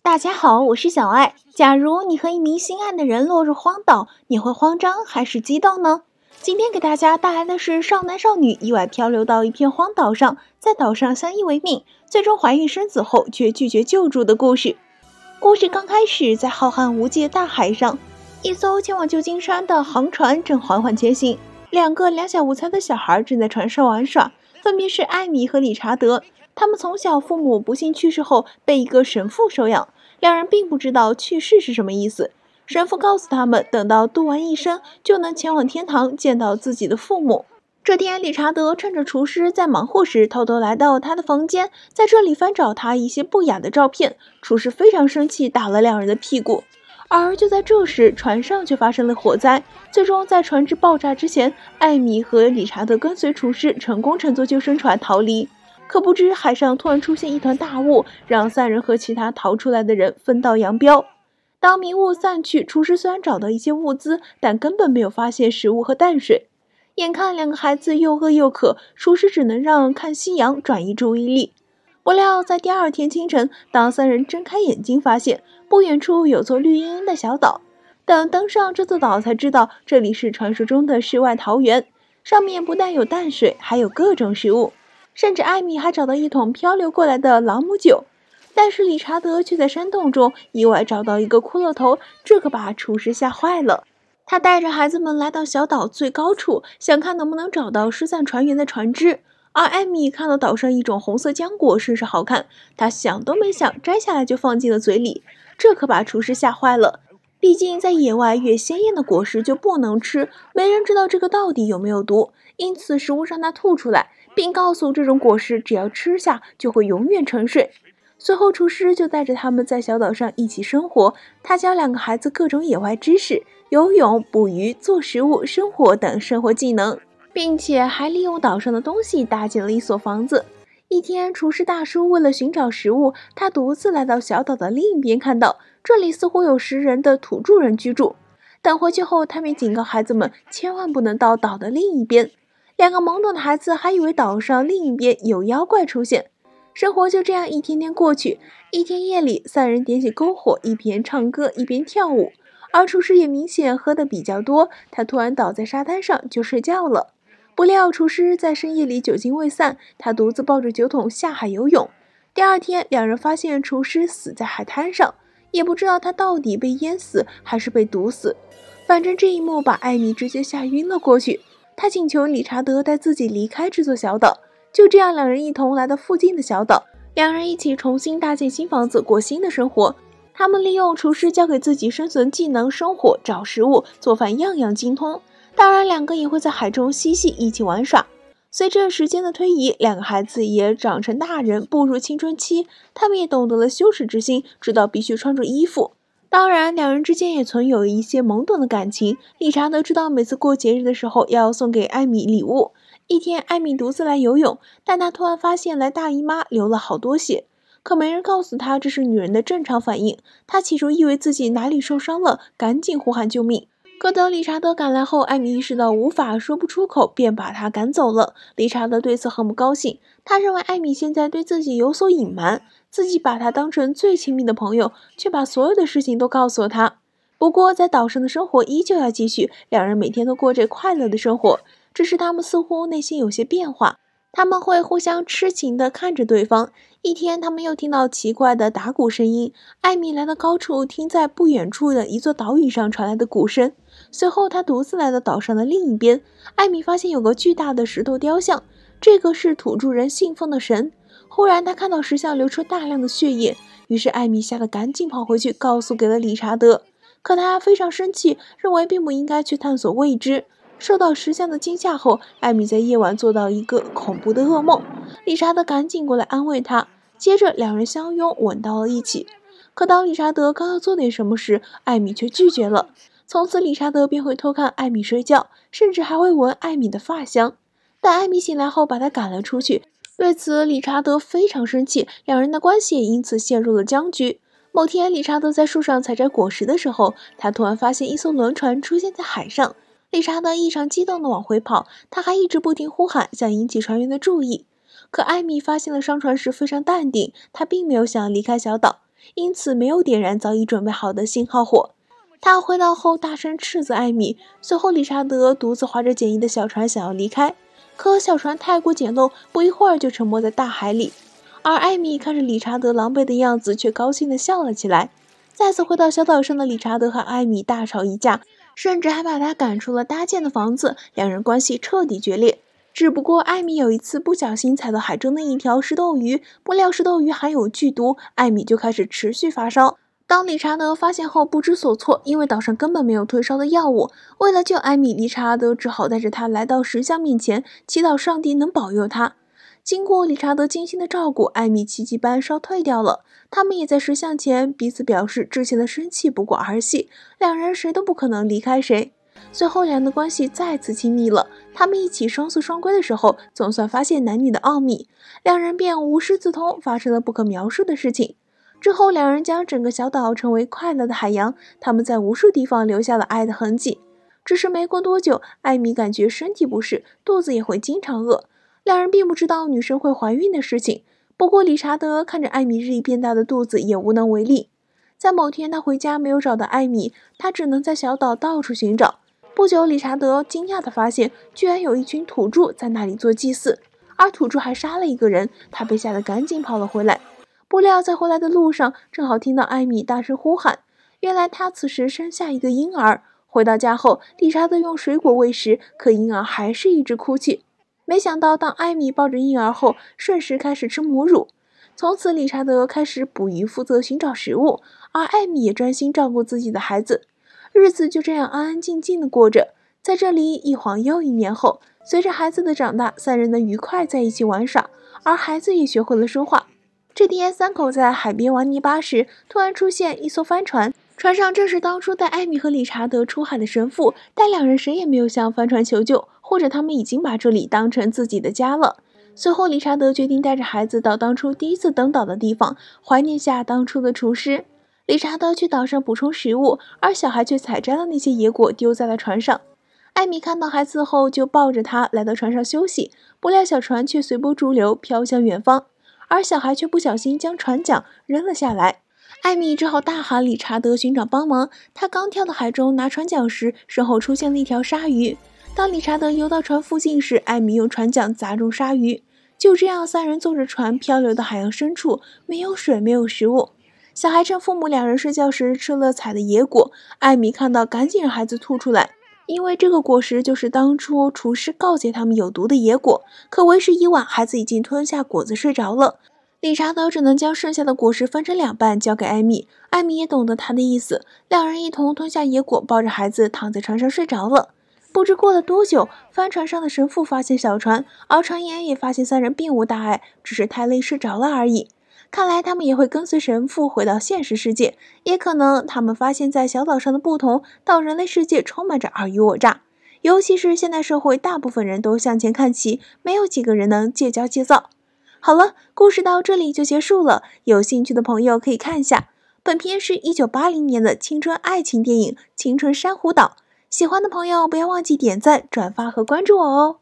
大家好，我是小爱。假如你和一名心爱的人落入荒岛，你会慌张还是激动呢？今天给大家带来的是少男少女意外漂流到一片荒岛上，在岛上相依为命，最终怀孕生子后却拒绝救助的故事。故事刚开始，在浩瀚无际的大海上，一艘前往旧金山的航船正缓缓前行，两个两小无猜的小孩正在船上玩耍。分别是艾米和理查德，他们从小父母不幸去世后被一个神父收养，两人并不知道去世是什么意思。神父告诉他们，等到度完一生就能前往天堂见到自己的父母。这天，理查德趁着厨师在忙活时，偷偷来到他的房间，在这里翻找他一些不雅的照片。厨师非常生气，打了两人的屁股。而就在这时，船上却发生了火灾。最终，在船只爆炸之前，艾米和理查德跟随厨师成功乘坐救生船逃离。可不知海上突然出现一团大雾，让三人和其他逃出来的人分道扬镳。当迷雾散去，厨师虽然找到一些物资，但根本没有发现食物和淡水。眼看两个孩子又饿又渴，厨师只能让看夕阳转移注意力。不料，在第二天清晨，当三人睁开眼睛，发现。不远处有座绿茵茵的小岛，等登上这座岛才知道这里是传说中的世外桃源。上面不但有淡水，还有各种食物，甚至艾米还找到一桶漂流过来的朗姆酒。但是理查德却在山洞中意外找到一个骷髅头，这可把厨师吓坏了。他带着孩子们来到小岛最高处，想看能不能找到失散船员的船只。而艾米看到岛上一种红色浆果甚是好看，他想都没想摘下来就放进了嘴里。这可把厨师吓坏了，毕竟在野外越鲜艳的果实就不能吃，没人知道这个到底有没有毒，因此食物让他吐出来，并告诉这种果实只要吃下就会永远沉睡。随后，厨师就带着他们在小岛上一起生活，他教两个孩子各种野外知识、游泳、捕鱼、做食物、生活等生活技能，并且还利用岛上的东西搭建了一所房子。一天，厨师大叔为了寻找食物，他独自来到小岛的另一边，看到这里似乎有食人的土著人居住。等回去后，他便警告孩子们，千万不能到岛的另一边。两个懵懂的孩子还以为岛上另一边有妖怪出现。生活就这样一天天过去。一天夜里，三人点起篝火，一边唱歌一边跳舞，而厨师也明显喝得比较多，他突然倒在沙滩上就睡觉了。不料，厨师在深夜里酒精未散，他独自抱着酒桶下海游泳。第二天，两人发现厨师死在海滩上，也不知道他到底被淹死还是被毒死。反正这一幕把艾米直接吓晕了过去。他请求理查德带自己离开这座小岛。就这样，两人一同来到附近的小岛，两人一起重新搭建新房子，过新的生活。他们利用厨师教给自己生存技能，生火、找食物、做饭，样样精通。当然，两个也会在海中嬉戏，一起玩耍。随着时间的推移，两个孩子也长成大人，步入青春期。他们也懂得了羞耻之心，知道必须穿着衣服。当然，两人之间也存有一些懵懂的感情。理查德知道每次过节日的时候要送给艾米礼物。一天，艾米独自来游泳，但她突然发现来大姨妈，流了好多血。可没人告诉她这是女人的正常反应。她起初以为自己哪里受伤了，赶紧呼喊救命。可等理查德赶来后，艾米意识到无法说不出口，便把他赶走了。理查德对此很不高兴，他认为艾米现在对自己有所隐瞒，自己把他当成最亲密的朋友，却把所有的事情都告诉了他。不过，在岛上的生活依旧要继续，两人每天都过着快乐的生活，只是他们似乎内心有些变化。他们会互相痴情地看着对方。一天，他们又听到奇怪的打鼓声音，艾米来到高处，听在不远处的一座岛屿上传来的鼓声。随后，他独自来到岛上的另一边。艾米发现有个巨大的石头雕像，这个是土著人信奉的神。忽然，他看到石像流出大量的血液，于是艾米吓得赶紧跑回去，告诉给了理查德。可他非常生气，认为并不应该去探索未知。受到石像的惊吓后，艾米在夜晚做到一个恐怖的噩梦。理查德赶紧过来安慰他，接着两人相拥吻到了一起。可当理查德刚要做点什么时，艾米却拒绝了。从此，理查德便会偷看艾米睡觉，甚至还会闻艾米的发香。但艾米醒来后，把他赶了出去。对此，理查德非常生气，两人的关系也因此陷入了僵局。某天，理查德在树上采摘果实的时候，他突然发现一艘轮船出现在海上。理查德异常激动地往回跑，他还一直不停呼喊，想引起船员的注意。可艾米发现了商船时非常淡定，他并没有想离开小岛，因此没有点燃早已准备好的信号火。他回到后，大声斥责艾米。随后，理查德独自划着简易的小船，想要离开，可小船太过简陋，不一会儿就沉没在大海里。而艾米看着理查德狼狈的样子，却高兴地笑了起来。再次回到小岛上的理查德和艾米大吵一架，甚至还把他赶出了搭建的房子，两人关系彻底决裂。只不过，艾米有一次不小心踩到海中的一条石头鱼，不料石头鱼含有剧毒，艾米就开始持续发烧。当理查德发现后，不知所措，因为岛上根本没有退烧的药物。为了救艾米，理查德只好带着他来到石像面前，祈祷上帝能保佑他。经过理查德精心的照顾，艾米奇迹般烧退掉了。他们也在石像前彼此表示，之前的生气不过儿戏，两人谁都不可能离开谁。最后，两人的关系再次亲密了。他们一起双宿双归的时候，总算发现男女的奥秘，两人便无师自通，发生了不可描述的事情。之后，两人将整个小岛成为快乐的海洋。他们在无数地方留下了爱的痕迹。只是没过多久，艾米感觉身体不适，肚子也会经常饿。两人并不知道女生会怀孕的事情。不过，理查德看着艾米日益变大的肚子，也无能为力。在某天，他回家没有找到艾米，他只能在小岛到处寻找。不久，理查德惊讶地发现，居然有一群土著在那里做祭祀，而土著还杀了一个人。他被吓得赶紧跑了回来。不料，在回来的路上，正好听到艾米大声呼喊。原来，她此时生下一个婴儿。回到家后，理查德用水果喂食，可婴儿还是一直哭泣。没想到，当艾米抱着婴儿后，瞬时开始吃母乳。从此，理查德开始捕鱼，负责寻找食物，而艾米也专心照顾自己的孩子。日子就这样安安静静的过着。在这里，一晃又一年后，随着孩子的长大，三人的愉快在一起玩耍，而孩子也学会了说话。这天，三口在海边玩泥巴时，突然出现一艘帆船，船上正是当初带艾米和理查德出海的神父，但两人谁也没有向帆船求救，或者他们已经把这里当成自己的家了。随后，理查德决定带着孩子到当初第一次登岛的地方，怀念下当初的厨师。理查德去岛上补充食物，而小孩却采摘了那些野果丢在了船上。艾米看到孩子后，就抱着他来到船上休息，不料小船却随波逐流飘向远方。而小孩却不小心将船桨扔了下来，艾米只好大喊理查德寻找帮忙。他刚跳到海中拿船桨时，身后出现了一条鲨鱼。当理查德游到船附近时，艾米用船桨砸中鲨鱼。就这样，三人坐着船漂流到海洋深处，没有水，没有食物。小孩趁父母两人睡觉时吃了采的野果，艾米看到赶紧让孩子吐出来。因为这个果实就是当初厨师告诫他们有毒的野果，可为时已晚，孩子已经吞下果子睡着了。理查德只能将剩下的果实分成两半交给艾米，艾米也懂得他的意思，两人一同吞下野果，抱着孩子躺在床上睡着了。不知过了多久，帆船上的神父发现小船，而船员也发现三人并无大碍，只是太累睡着了而已。看来他们也会跟随神父回到现实世界，也可能他们发现，在小岛上的不同，到人类世界充满着尔虞我诈。尤其是现代社会，大部分人都向前看齐，没有几个人能戒骄戒躁。好了，故事到这里就结束了。有兴趣的朋友可以看一下，本片是一九八零年的青春爱情电影《青春珊瑚岛》。喜欢的朋友不要忘记点赞、转发和关注我哦。